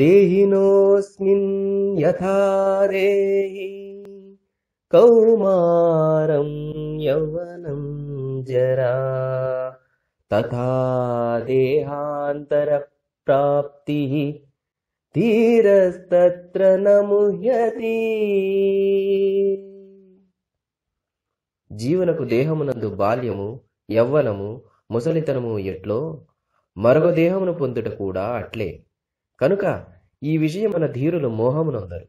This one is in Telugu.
దేహినోస్మిన్ యథారే కౌమారం యౌవనం జరా తేహాంతర ప్రాప్తి తీరస్త్ర నముహ్యతి జీవనకు దేహమునందు బాల్యము యవ్వనము ముసలితనము ఎట్లో మరొక దేహమును పొందుట కూడా అట్లే కనుక ఈ మన ధీరులు మోహమునవుతారు